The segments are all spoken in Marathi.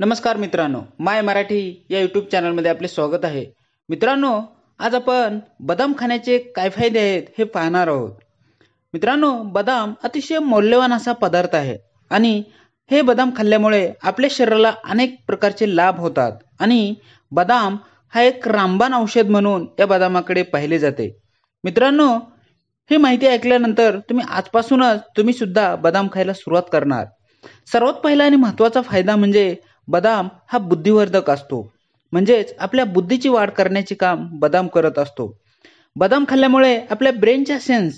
नमस्कार मित्रांनो माय मराठी या यूट्यूब चॅनलमध्ये आपले स्वागत आहे मित्रांनो आज आपण बदाम खाण्याचे काय फायदे आहेत हे पाहणार आहोत मित्रांनो बदाम अतिशय मौल्यवान असा पदार्थ आहे आणि हे बदाम खाल्ल्यामुळे आपल्या शरीराला अनेक प्रकारचे लाभ होतात आणि बदाम हा एक रामबाण औषध म्हणून या बदामाकडे पाहिले जाते मित्रांनो ही माहिती ऐकल्यानंतर तुम्ही आजपासूनच तुम्ही सुद्धा बदाम खायला सुरुवात करणार सर्वात पहिला आणि महत्त्वाचा फायदा म्हणजे बदाम हा बुद्धिवर्धक असतो म्हणजेच आपल्या बुद्धीची वाढ करण्याचे काम बदाम करत असतो बदाम खाल्ल्यामुळे आपल्या ब्रेनच्या सेन्स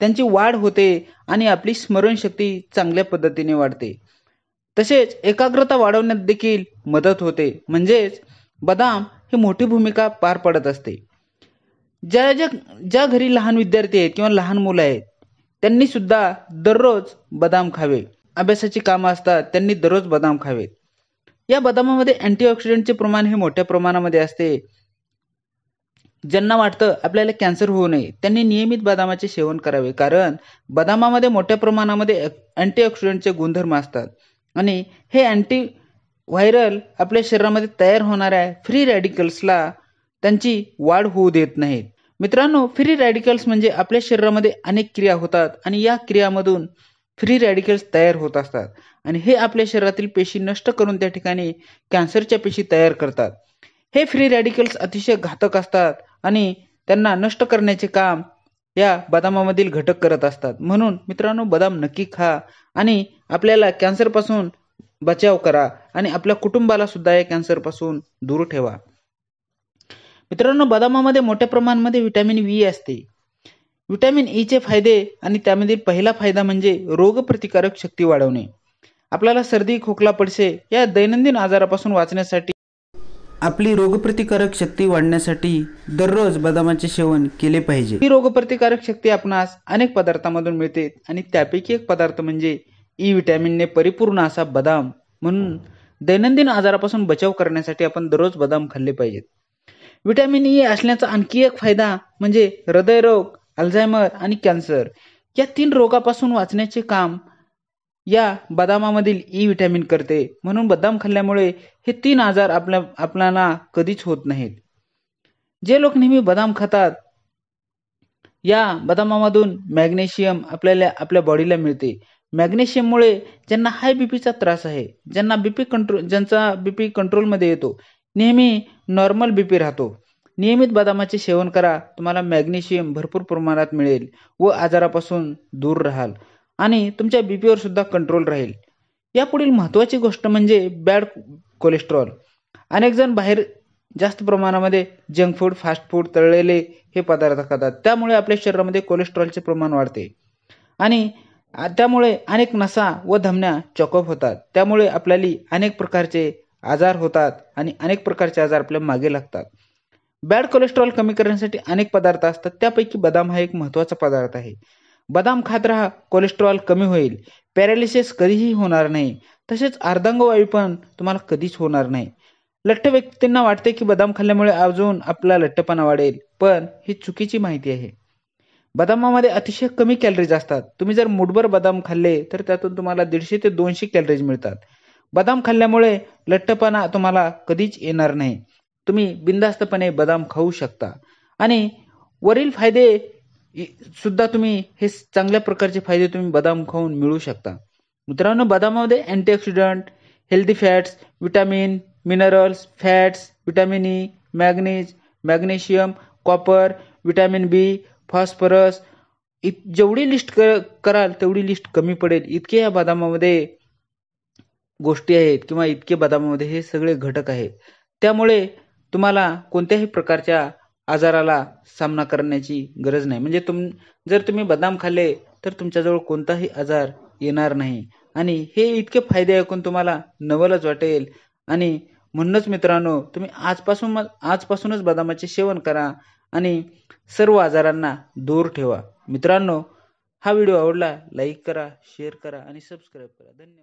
त्यांची वाढ होते आणि आपली स्मरणशक्ती चांगल्या पद्धतीने वाढते तसेच एकाग्रता वाढवण्यात देखील मदत होते म्हणजेच बदाम ही मोठी भूमिका पार पडत असते ज्या ज्या ज्या घरी लहान विद्यार्थी आहेत किंवा लहान मुलं आहेत त्यांनी सुद्धा दररोज बदाम खावे अभ्यासाची कामं असतात त्यांनी दररोज बदाम खावेत या बदामामध्ये अँटीऑक्सिडंटचे प्रमाण हे मोठ्या प्रमाणामध्ये असते ज्यांना वाटतं आपल्याला कॅन्सर होऊ नये त्यांनी नियमित बदामाचे सेवन करावे कारण बदामामध्ये मोठ्या प्रमाणामध्ये अँटीऑक्सिडंटचे गुणधर्म असतात आणि हे अँटी व्हायरल आपल्या शरीरामध्ये तयार होणाऱ्या फ्री रॅडिकल्सला त्यांची वाढ होऊ देत नाहीत मित्रांनो फ्री रॅडिकल्स म्हणजे आपल्या शरीरामध्ये अनेक क्रिया होतात आणि या क्रियामधून फ्री रॅडिकल्स तयार होत असतात आणि हे आपल्या शरीरातील पेशी नष्ट करून त्या ठिकाणी कॅन्सरच्या पेशी तयार करतात हे फ्री रॅडिकल्स अतिशय घातक असतात आणि त्यांना नष्ट करण्याचे काम या बदामामधील घटक करत असतात म्हणून मित्रांनो बदाम नक्की खा आणि आपल्याला कॅन्सरपासून बचाव करा आणि आपल्या कुटुंबाला सुद्धा या कॅन्सरपासून दूर ठेवा मित्रांनो बदामामध्ये मोठ्या प्रमाणामध्ये व्हिटॅमिन व्ही असते व्हिटॅमिन ईचे e फायदे आणि त्यामध्ये पहिला फायदा म्हणजे रोगप्रतिकारक शक्ती वाढवणे आपल्याला सर्दी खोकला पडसे या दैनंदिन आजारापासून वाचण्यासाठी आपली रोगप्रतिकारक शक्ती वाढण्यासाठी दररोज बदामाचे सेवन केले पाहिजे ही रोगप्रतिकारक शक्ती आपणास अनेक पदार्थांमधून मिळते आणि त्यापैकी एक पदार्थ म्हणजे ई e व्हिटॅमिनने परिपूर्ण असा बदाम म्हणून दैनंदिन आजारापासून बचाव करण्यासाठी आपण दररोज बदाम खाल्ले पाहिजेत व्हिटॅमिन ई e असण्याचा आणखी एक फायदा म्हणजे हृदयरोग अल्झायमर आणि कॅन्सर या तीन रोगापासून वाचण्याचे काम या बदामामधील ई e व्हिटॅमिन करते म्हणून बदाम खाल्ल्यामुळे हे तीन आजार आपल्या आपल्याला कधीच होत नाहीत जे लोक नेहमी बदाम खातात या बदामामधून मॅग्नेशियम आपल्याला आपल्या बॉडीला मिळते मॅग्नेशियममुळे ज्यांना हाय बीपीचा त्रास आहे ज्यांना बीपी कंट्रोल ज्यांचा बीपी कंट्रोलमध्ये येतो नेहमी नॉर्मल बीपी राहतो नियमित बदामाचे सेवन करा तुम्हाला मॅग्नेशियम भरपूर प्रमाणात मिळेल व आजारापासून दूर राहाल आणि तुमच्या बीपीवर सुद्धा कंट्रोल राहील यापुढील महत्वाची गोष्ट म्हणजे बॅड कोलेस्ट्रॉल अनेक जण बाहेर जास्त प्रमाणामध्ये जंक फूड फास्ट फूड तळलेले हे पदार्थ खातात त्यामुळे आपल्या शरीरामध्ये कोलेस्ट्रॉलचे प्रमाण वाढते आणि त्यामुळे अनेक नसा व धमन्या चॉकअप होतात त्यामुळे आपल्याला अनेक प्रकारचे आजार होतात आणि अनेक प्रकारचे आजार आपल्या मागे लागतात बॅड कोलेस्ट्रॉल कमी करण्यासाठी अनेक पदार्थ असतात त्यापैकी बदाम हा एक महत्त्वाचा पदार्थ आहे बदाम खात राहा कोलेस्ट्रॉल कमी होईल पॅरालिसिस कधीही होणार नाही तसेच अर्धांगवायू पण तुम्हाला कधीच होणार नाही लठ्ठ व्यक्तींना वाटते की बदाम खाल्ल्यामुळे अजून आपला लठ्ठपणा वाढेल पण ही चुकीची माहिती आहे बदामामध्ये अतिशय कमी कॅलरीज असतात तुम्ही जर मुठभर बदाम खाल्ले तर त्यातून तुम्हाला दीडशे ते दोनशे कॅलरीज मिळतात बदाम खाल्ल्यामुळे लठ्ठपणा तुम्हाला कधीच येणार नाही तुम्ही बिंदास्तपणे बदाम खाऊ शकता आणि वरील फायदे सुद्धा तुम्ही हे चांगल्या प्रकारचे फायदे तुम्ही बदाम खाऊन मिळू शकता मित्रांनो बदामामध्ये antioxidant healthy fats vitamin minerals fats vitamin E मॅग्नेज magnesium copper vitamin B phosphorus इत जेवढी लिस्ट कर, कराल तेवढी लिस्ट कमी पडेल इतके या बदामामध्ये गोष्टी आहेत किंवा इतके बदामामध्ये हे सगळे घटक आहेत त्यामुळे तुम्हाला कोणत्याही प्रकारच्या आजाराला सामना करण्याची गरज नाही म्हणजे तुम जर तुम्ही बदाम खाल्ले तर तुमच्याजवळ कोणताही आजार येणार नाही आणि हे इतके फायदे ऐकून तुम्हाला नवलच वाटेल आणि म्हणूनच मित्रांनो तुम्ही आजपासून आजपासूनच बदामाचे सेवन करा आणि सर्व आजारांना दूर ठेवा मित्रांनो हा व्हिडिओ आवडला लाईक करा शेअर करा आणि सबस्क्राईब करा धन्यवाद